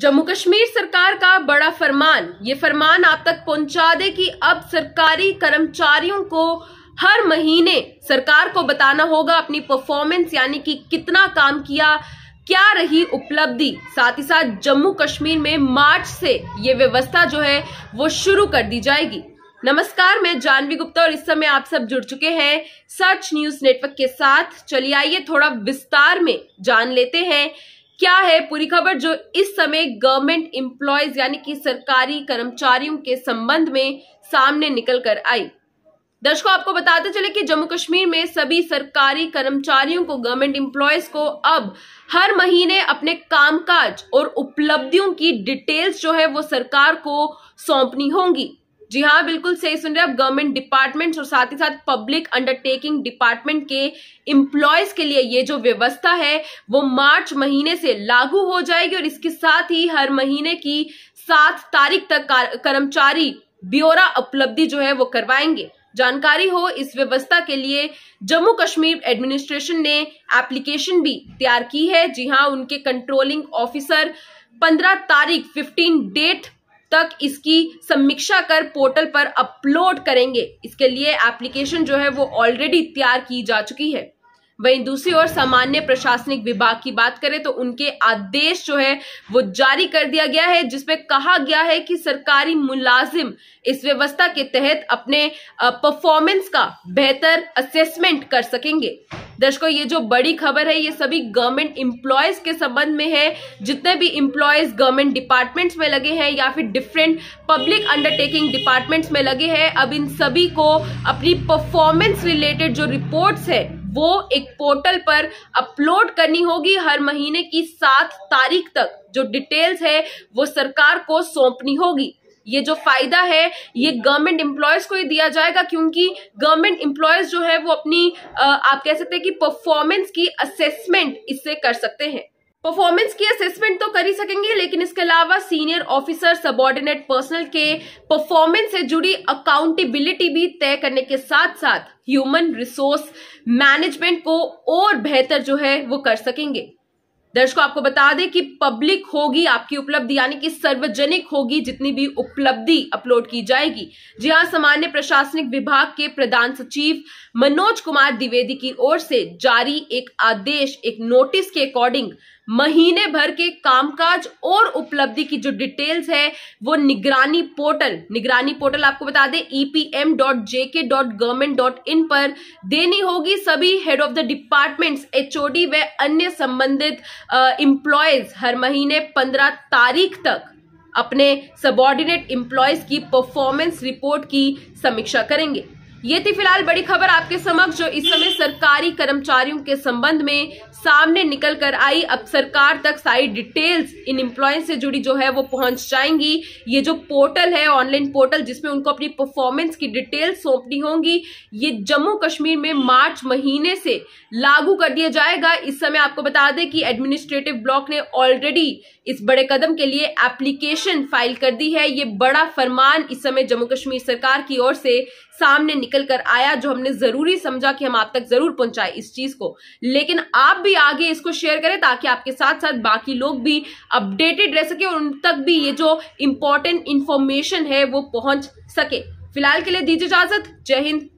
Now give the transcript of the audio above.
जम्मू कश्मीर सरकार का बड़ा फरमान ये फरमान आप तक पहुंचा दे कि अब सरकारी कर्मचारियों को हर महीने सरकार को बताना होगा अपनी परफॉर्मेंस यानी कि कितना काम किया क्या रही उपलब्धि साथ ही साथ जम्मू कश्मीर में मार्च से ये व्यवस्था जो है वो शुरू कर दी जाएगी नमस्कार मैं जानवी गुप्ता और इस समय आप सब जुड़ चुके हैं सर्च न्यूज नेटवर्क के साथ चलिए आइए थोड़ा विस्तार में जान लेते हैं क्या है पूरी खबर जो इस समय गवर्नमेंट इंप्लॉयज यानी कि सरकारी कर्मचारियों के संबंध में सामने निकल कर आई दर्शकों आपको बताते चले कि जम्मू कश्मीर में सभी सरकारी कर्मचारियों को गवर्नमेंट इम्प्लॉयज को अब हर महीने अपने कामकाज और उपलब्धियों की डिटेल्स जो है वो सरकार को सौंपनी होंगी जी हाँ बिल्कुल सही सुन रहे हैं आप गवर्नमेंट डिपार्टमेंट्स और साथ ही साथ पब्लिक अंडरटेकिंग डिपार्टमेंट के एम्प्लॉयज के लिए ये जो व्यवस्था है वो मार्च महीने से लागू हो जाएगी और इसके साथ ही हर महीने की सात तारीख तक कर्मचारी ब्योरा उपलब्धि जो है वो करवाएंगे जानकारी हो इस व्यवस्था के लिए जम्मू कश्मीर एडमिनिस्ट्रेशन ने एप्लीकेशन भी तैयार की है जी हाँ उनके कंट्रोलिंग ऑफिसर पंद्रह तारीख फिफ्टीन डेट तक इसकी समीक्षा कर पोर्टल पर अपलोड करेंगे इसके लिए एप्लीकेशन जो है वो ऑलरेडी तैयार की जा चुकी है वहीं दूसरी ओर सामान्य प्रशासनिक विभाग की बात करें तो उनके आदेश जो है वो जारी कर दिया गया है जिसमें कहा गया है कि सरकारी मुलाजिम इस व्यवस्था के तहत अपने परफॉर्मेंस का बेहतर असेसमेंट कर सकेंगे दर्शकों ये जो बड़ी खबर है ये सभी गवर्नमेंट इंप्लॉयज के संबंध में है जितने भी इंप्लॉयज गवर्नमेंट डिपार्टमेंट्स में लगे हैं या फिर डिफरेंट पब्लिक अंडरटेकिंग डिपार्टमेंट्स में लगे हैं अब इन सभी को अपनी परफॉर्मेंस रिलेटेड जो रिपोर्ट्स है वो एक पोर्टल पर अपलोड करनी होगी हर महीने की सात तारीख तक जो डिटेल्स है वो सरकार को सौंपनी होगी ये जो फायदा है ये गवर्नमेंट एम्प्लॉयज को ही दिया जाएगा क्योंकि गवर्नमेंट एम्प्लॉयज जो है वो अपनी आप कह सकते हैं कि परफॉर्मेंस की असेसमेंट इससे कर सकते हैं परफॉर्मेंस की असेसमेंट तो कर ही सकेंगे लेकिन इसके अलावा सीनियर ऑफिसर सबॉर्डिनेट पर्सनल के परफॉर्मेंस से जुड़ी अकाउंटेबिलिटी भी तय करने के साथ साथ ह्यूमन रिसोर्स मैनेजमेंट को और बेहतर जो है वो कर सकेंगे दर्शकों आपको बता दें कि पब्लिक होगी आपकी उपलब्धि यानी कि सार्वजनिक होगी जितनी भी उपलब्धि अपलोड की जाएगी जी हाँ सामान्य प्रशासनिक विभाग के प्रधान सचिव मनोज कुमार द्विवेदी की ओर से जारी एक आदेश एक नोटिस के अकॉर्डिंग महीने भर के कामकाज और उपलब्धि की जो डिटेल्स है वो निगरानी पोर्टल निगरानी पोर्टल आपको बता दें EPM dot JK dot government dot in पर देनी होगी सभी head of the departments HOD व अन्य संबंधित इम्प्लॉयज़ हर महीने पंद्रह तारीख तक अपने सबॉर्डिनेट इम्प्लॉयज़ की परफॉर्मेंस रिपोर्ट की समीक्षा करेंगे ये थी फिलहाल बड़ी खबर आपके समक्ष जो इस समय सरकारी कर्मचारियों के संबंध में सामने निकल कर आई अब सरकार तक सारी डिटेल्स इन इम्प्लॉय से जुड़ी जो है वो पहुंच जाएंगी ये जो पोर्टल है ऑनलाइन पोर्टल जिसमें उनको अपनी परफॉर्मेंस की डिटेल्स सौंपनी होंगी ये जम्मू कश्मीर में मार्च महीने से लागू कर दिया जाएगा इस समय आपको बता दें कि एडमिनिस्ट्रेटिव ब्लॉक ने ऑलरेडी इस बड़े कदम के लिए एप्लीकेशन फाइल कर दी है ये बड़ा फरमान इस समय जम्मू कश्मीर सरकार की ओर से सामने निकल कर आया जो हमने जरूरी समझा कि हम आप तक जरूर पहुंचाए इस चीज को लेकिन आप भी आगे इसको शेयर करें ताकि आपके साथ साथ बाकी लोग भी अपडेटेड रह सके और उन तक भी ये जो इंपॉर्टेंट इंफॉर्मेशन है वो पहुंच सके फिलहाल के लिए दीजिए इजाजत जय हिंद